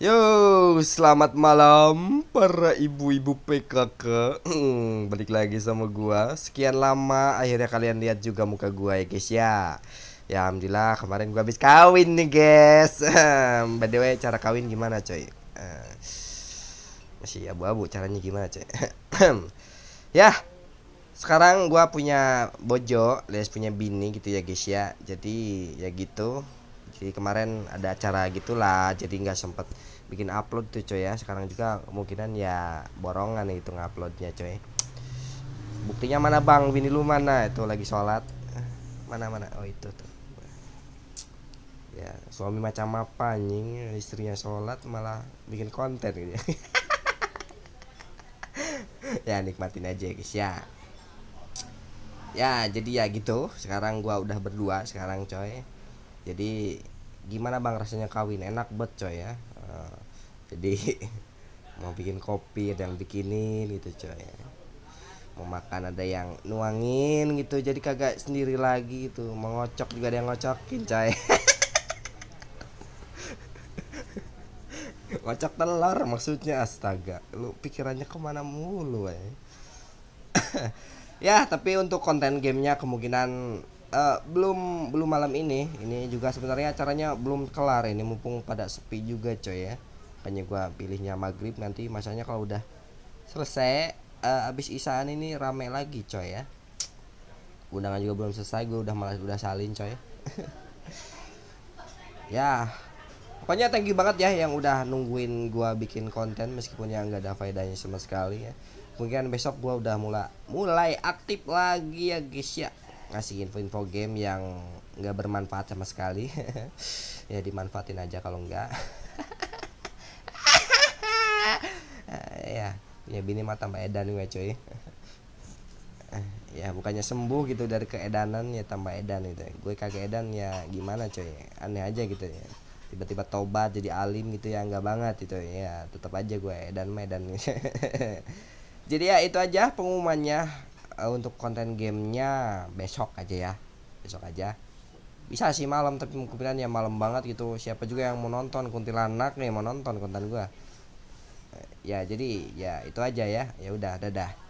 Yo, selamat malam para ibu-ibu PKK. Hmm, balik lagi sama gua. Sekian lama akhirnya kalian lihat juga muka gua ya, guys ya. Ya alhamdulillah kemarin gua habis kawin nih, guys. By the way, cara kawin gimana, coy? Eh, masih abu-abu caranya gimana, coy? ya. Sekarang gua punya bojo, les punya bini gitu ya, guys ya. Jadi ya gitu jadi kemarin ada acara gitulah jadi nggak sempet bikin upload tuh coy ya sekarang juga kemungkinan ya borongan itu nguploadnya coy buktinya mana bang bini lu mana itu lagi sholat mana mana oh itu tuh ya suami macam apa anjing istrinya sholat malah bikin konten gitu ya ya nikmatin aja guys ya ya jadi ya gitu sekarang gua udah berdua sekarang coy jadi gimana bang rasanya kawin enak bet coy ya uh, jadi mau bikin kopi ada yang bikinin gitu coy mau makan ada yang nuangin gitu jadi kagak sendiri lagi itu. mau ngocok juga ada yang ngocokin coy ngocok telur maksudnya astaga lu pikirannya kemana mulu ya ya tapi untuk konten gamenya kemungkinan uh, belum belum malam ini ini juga sebenarnya acaranya belum kelar ini mumpung pada sepi juga coy ya hanya gua pilihnya maghrib nanti masanya kalau udah selesai uh, abis isaan ini rame lagi coy ya undangan juga belum selesai gue udah malas udah salin coy ya pokoknya thank you banget ya yang udah nungguin gua bikin konten meskipun yang nggak ada faedahnya sama sekali ya mungkin besok gua udah mulai mulai aktif lagi ya guys ya ngasih info-info game yang nggak bermanfaat sama sekali ya dimanfaatin aja kalau nggak ya ya bini mah tambah edan gue cuy ya bukannya sembuh gitu dari keedanan ya tambah edan gitu gue kagak edan ya gimana cuy aneh aja gitu ya tiba-tiba tobat jadi alim gitu ya nggak banget itu ya tetap aja gue edan medan jadi ya itu aja pengumumannya Eh, untuk konten gamenya besok aja ya besok aja bisa sih malam tapi kemungkinan ya malam banget gitu siapa juga yang mau nonton kuntilanak nih mau nonton konten gua eh, ya jadi ya itu aja ya ya udah dadah